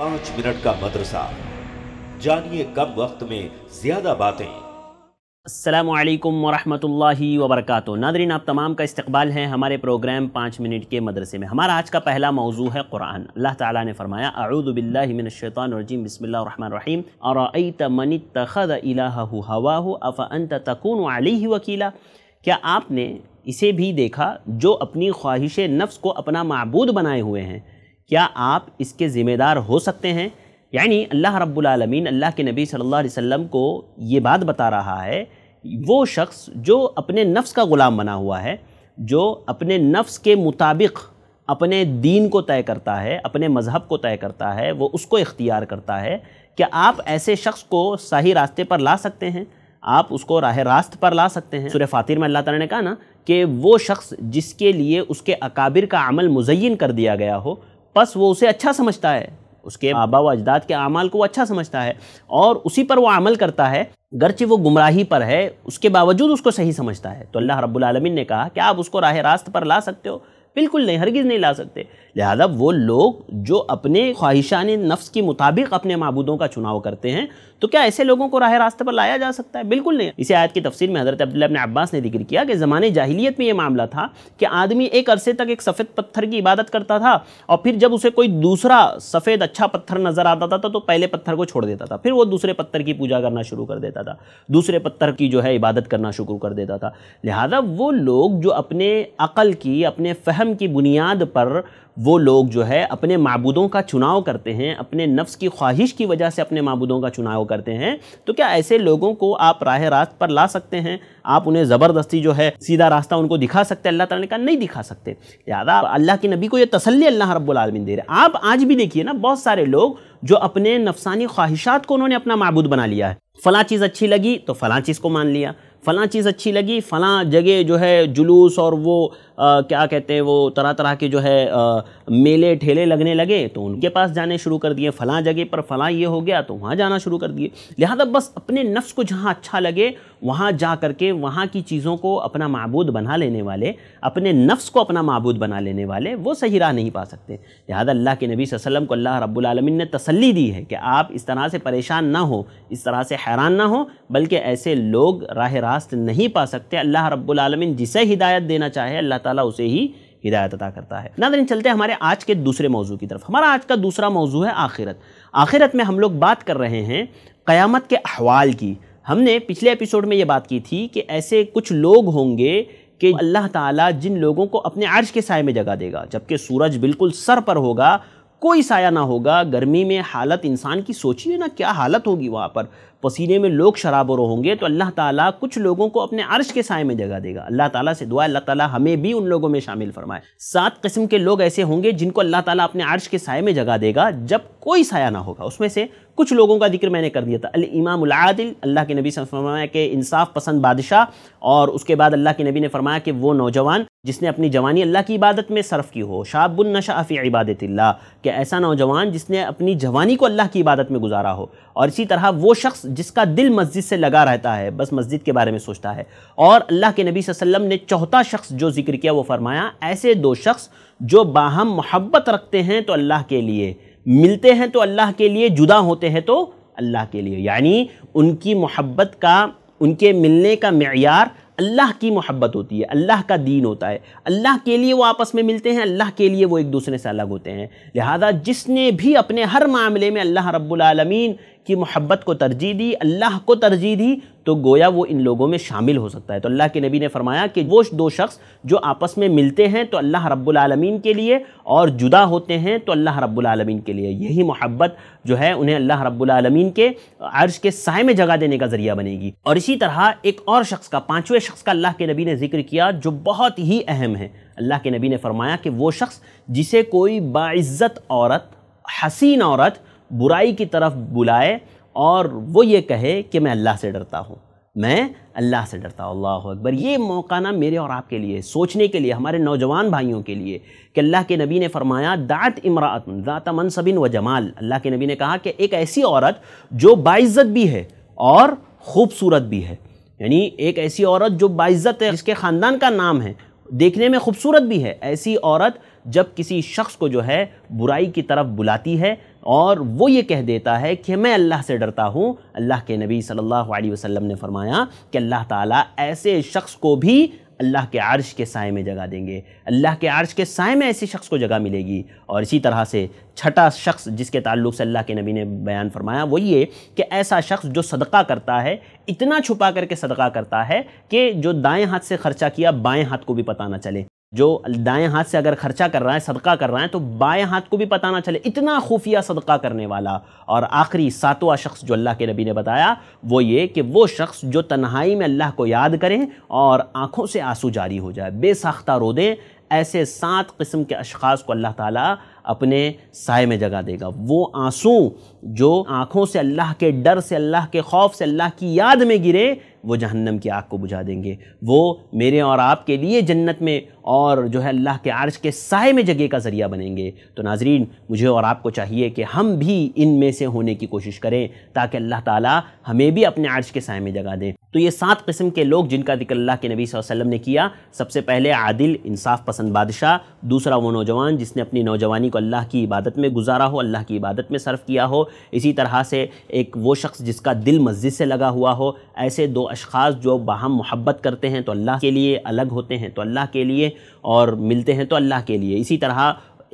पांच मिनट का मदरसा जानिए कम वक्त में ज्यादा बातें असलकम वरहमल वरक नादरीन आप तमाम का इस्तबाल है हमारे प्रोग्राम पाँच मिनट के मदरसे में हमारा आज का पहला मौजू है कुरान अल्लाह ताला ने फरमाया अरुदबिल्लिनशैतरजीम बसमीम और मन तखद हवा तकून अली वकीला क्या आपने इसे भी देखा जो अपनी ख्वाहिश नफ्स को अपना मबूद बनाए हुए हैं क्या आप इसके ज़िम्मेदार हो सकते हैं यानी अल्लाह रब्बुल अल्लाह के नबी सल्लल्लाहु अलैहि वसल्लम को ये बात बता रहा है वो शख्स जो अपने नफ्स का ग़ुलाम बना हुआ है जो अपने नफ्स के मुताबिक अपने दीन को तय करता है अपने मज़हब को तय करता है वो उसको इख्तियार करता है क्या आप ऐसे शख्स को सही रास्ते पर ला सकते हैं आप उसको राह रास्त पर ला सकते हैं सुर फ़ातिर में अल्लाह ताला ने कहा ना कि वो शख्स जिसके लिए उसके अकाबिर का अमल मुजैन कर दिया गया हो बस वो उसे अच्छा समझता है उसके आबा व अजदाद के अमाल को वो अच्छा समझता है और उसी पर वो अमल करता है गरचे वो गुमराही पर है उसके बावजूद उसको सही समझता है तो अल्लाह रब्बुलमीन ने कहा कि आप उसको राह रास्त पर ला सकते हो बिल्कुल नहीं हरगिज़ नहीं ला सकते लिहाजा वो लोग जो अपने ख्वाहिशान नफ्स के मुताबिक अपने मबूदों का चुनाव करते हैं तो क्या ऐसे लोगों को राह रास्ते पर लाया जा सकता है बिल्कुल नहीं इसी आयत की तफसीर में हजरत अब्दुल्ला अब्बास ने जिक्र किया कि ज़माने जाहिलियत में ये मामला था कि आदमी एक अरसे तक एक सफ़ेद पत्थर की इबादत करता था और फिर जब उसे कोई दूसरा सफ़ेद अच्छा पत्थर नज़र आता था तो, तो पहले पत्थर को छोड़ देता था फिर वो दूसरे पत्थर की पूजा करना शुरू कर देता था दूसरे पत्थर की जो है इबादत करना शुरू कर देता था लिहाजा वो लोग जो अपने अकल की अपने फहम की बुनियाद पर वो लोग जो है अपने मबूदों का चुनाव करते हैं अपने नफ्स की ख्वाहिश की वजह से अपने मबूदों का चुनाव करते हैं तो क्या ऐसे लोगों को आप राह रास्त पर ला सकते हैं आप उन्हें ज़बरदस्ती जो है सीधा रास्ता उनको दिखा सकते हैं अल्लाह तक नहीं दिखा सकते लिहाजा अल्लाह के नबी को यह तसली अल्लाह रब्लमिन दे रहे आप आज भी देखिए ना बहुत सारे लोग जो अपने नफसानी ख्वाहिशात को उन्होंने अपना मबूद बना लिया है फ़लाँ चीज़ अच्छी लगी तो फ़लाँ चीज़ को मान लिया फ़लाँ चीज़ अच्छी लगी फ़लाँ जगह जो है जुलूस और वो क्या कहते हैं वो तरह तरह के जो है मेले ठेले लगने लगे तो उनके पास जाने शुरू कर दिए फ़लाँ जगह पर फ़लाँ ये हो गया तो वहाँ जाना शुरू कर दिए लिहाजा बस अपने नफ्स को जहाँ अच्छा लगे वहाँ जा कर के वहाँ की चीज़ों को अपना मबूद बना लेने वाले अपने नफ्स को अपना मबूद बना लेने वाले वो सही राह नहीं पा सकते लिहाजा अल्लाह के नबी वसम को अल्लाह रब्लमिन ने तसली दी है कि आप इस तरह से परेशान ना हो इस तरह से हैरान ना हो बल्कि ऐसे लोग राह रास्त नहीं पा सकते अल्लाह रब्लम जिसे हिदायत देना चाहे अल्लाह ताला उसे ही हिदायत अदा करता है नादरीन चलते हैं हमारे आज के दूसरे मौजू की तरफ हमारा आज का दूसरा मौजू है आखिरत आखिरत में हम लोग बात कर रहे हैं क़यामत के अहवाल की हमने पिछले एपिसोड में ये बात की थी कि ऐसे कुछ लोग होंगे कि अल्लाह ताला जिन लोगों को अपने अर्श के साय में जगह देगा जबकि सूरज बिल्कुल सर पर होगा कोई साया ना होगा गर्मी में हालत इंसान की सोचिए ना क्या हालत होगी वहाँ पर पसीने में लोग शराब होंगे तो अल्लाह ताला कुछ लोगों को अपने अर्श के साय में जगह देगा अल्लाह ताला से दुआ अल्लाह ताला हमें भी उन लोगों में शामिल फरमाए सात किस्म के लोग ऐसे होंगे जिनको अल्लाह ताला अपने अर्श के साय में जगह देगा जब कोई साया ना होगा उसमें से कुछ लोगों का जिक्र मैंने कर दिया था अल इमाम आदिल अल्लाह के नबी फरमाया कि इंसाफ पसंद बादशाह और उसके बाद अल्लाह के नबी ने फरमाया कि वो नौजवान जिसने अपनी जवानी अल्लाह की इबादत में सर्फ़ की हो शाहबुल नशाफ़ी इबादत कि ऐसा नौजवान जिसने अपनी जवानी को अल्लाह की इबादत में गुजारा हो और इसी तरह वो शख्स जिसका दिल मस्जिद से लगा रहता है बस मस्जिद के बारे में सोचता है और अल्लाह के नबी वसल्लम ने चौथा शख्स जो जिक्र किया वो फरमाया ऐसे दो शख्स जो बाहम मोहब्बत रखते हैं तो अल्लाह के लिए मिलते हैं तो अल्लाह के लिए जुदा होते हैं तो अल्लाह के लिए यानी उनकी मोहब्बत का उनके मिलने का मैार अल्लाह की मोहब्बत होती है अल्लाह का दीन होता है अल्लाह के लिए वो आपस में मिलते हैं अल्लाह के लिए वो एक दूसरे से अलग होते हैं लिहाजा जिसने भी अपने हर मामले में अल्लाह रब्बुल रब्लम कि मोहब्बत को तरजीह दी अल्लाह को तरजीह दी तो गोया वो इन लोगों में शामिल हो सकता है तो अल्लाह के नबी ने फरमाया कि वो दो शख्स जो आपस में मिलते हैं तो अल्लाह रब्बुल आलमीन के लिए और जुदा होते हैं तो अल्लाह रब्बुल आलमीन के लिए यही मोहब्बत जो है उन्हें अल्लाह रब्बुल आलमीन के अर्श के साय में जगह देने का ज़रिया बनेगी और इसी तरह एक और शख्स का पाँचवें शख्स का अल्लाह के नबी ने जिक्र किया जो बहुत ही अहम है अल्लाह के नबी ने फरमाया कि वो शख्स जिसे कोई बाज़्ज़त औरत हसीन औरत बुराई की तरफ बुलाए और वो ये कहे कि मैं अल्लाह से डरता हूँ मैं अल्लाह से डरता हूँ अल्लाह अकबर ये मौका ना मेरे और आपके लिए सोचने के लिए हमारे नौजवान भाइयों के लिए कि अल्लाह के नबी ने फरमाया दात इमरात दात मनसबिन व जमाल अल्लाह के नबी ने कहा कि एक ऐसी औरत जो बाइज़त भी है और ख़ूबसूरत भी है यानी एक ऐसी औरत जो बाइज़त है जिसके ख़ानदान का नाम है देखने में खूबसूरत भी है ऐसी औरत जब किसी शख्स को जो है बुराई की तरफ बुलाती है और वो ये कह देता है कि मैं अल्लाह से डरता हूँ अल्लाह के नबी सल्लल्लाहु अलैहि वसल्लम ने फरमाया कि अल्लाह ताला ऐसे शख्स को भी अल्लाह के आर्श के साय में जगह देंगे अल्लाह के आर्श के साय में ऐसे शख्स को जगह मिलेगी और इसी तरह से छठा शख्स जिसके ताल्लुक से अल्लाह के नबी ने बयान फरमाया वो ये कि ऐसा शख्स जो सदका करता है इतना छुपा करके सदका करता है कि जो दाएं हाथ से ख़र्चा किया बाएं हाथ को भी पता ना चले जो दाएं हाथ से अगर खर्चा कर रहा है सदका कर रहा है तो बाएं हाथ को भी पता ना चले इतना खुफिया सदका करने वाला और आखिरी सातवा शख्स जो अल्लाह के नबी ने बताया वो ये कि वो शख्स जो तन्हाई में अल्लाह को याद करें और आँखों से आंसू जारी हो जाए बेसाख्ता रो दें ऐसे सात किस्म के अशखास को अल्लाह ताला अपने साय में जगह देगा वो आंसू जो आँखों से अल्लाह के डर से अल्लाह के खौफ से अल्लाह की याद में गिरे वो जहन्नम की आग को बुझा देंगे वो मेरे और आपके लिए जन्नत में और जो है अल्लाह के आर्श के साय में जगह का ज़रिया बनेंगे तो नाजरीन मुझे और आपको चाहिए कि हम भी इन में से होने की कोशिश करें ताकि अल्लाह ताला हमें भी अपने आर्श के साय में जगा दें तो ये सात किस्म के लोग जिनका जिक्र अल्लाह के नबी वसल्लम ने किया सबसे पहले आदिल इंसाफ पसंद बादशाह दूसरा वो नौजवान जिसने अपनी नौजवानी को अल्लाह की इबादत में गुजारा हो अल्लाह की इबादत में सर्फ़ किया हो इसी तरह से एक वो शख्स जिसका दिल मस्जिद से लगा हुआ हो ऐसे दो अशास जो बाहम मोहब्बत करते हैं तो अल्लाह के लिए अलग होते हैं तो अल्लाह के लिए और मिलते हैं तो अल्लाह के लिए इसी तरह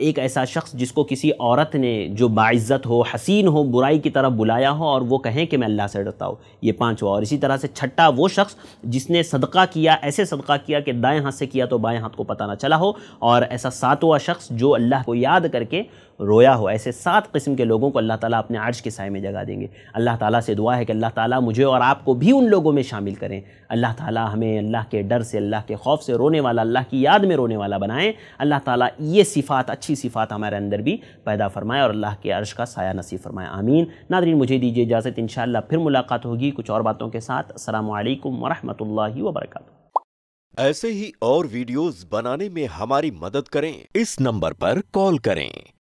एक ऐसा शख्स जिसको किसी औरत ने जो बाइज़्ज़त हो हसीन हो बुराई की तरफ बुलाया हो और वो कहें कि मैं अल्लाह से डरता हूँ ये पाँचवा और इसी तरह से छठा वो शख्स जिसने सदका किया ऐसे सदका किया कि दाएं हाथ से किया तो बाएं हाथ को पता ना चला हो और ऐसा सातवा शख्स जो अल्लाह को याद करके रोया हो ऐसे सात किस्म के लोगों को अल्लाह ताला अपने अर्श के साय में जगा देंगे अल्लाह ताला से दुआ है कि अल्लाह ताला मुझे और आपको भी उन लोगों में शामिल करें अल्लाह ताला हमें अल्लाह के डर से अल्लाह के खौफ से रोने वाला अल्लाह की याद में रोने वाला बनाएं अल्लाह ताला ये सिफ़ात अच्छी सिफ़ात हमारे अंदर भी पैदा फरमाए और अल्लाह के अर्श का साया नसीब फरमाए आमीन नादरीन मुझे दीजिए इजाज़त इन फिर मुलाकात होगी कुछ और बातों के साथ असल वरहमल वबरक ऐसे ही और वीडियोस बनाने में हमारी मदद करें इस नंबर पर कॉल करें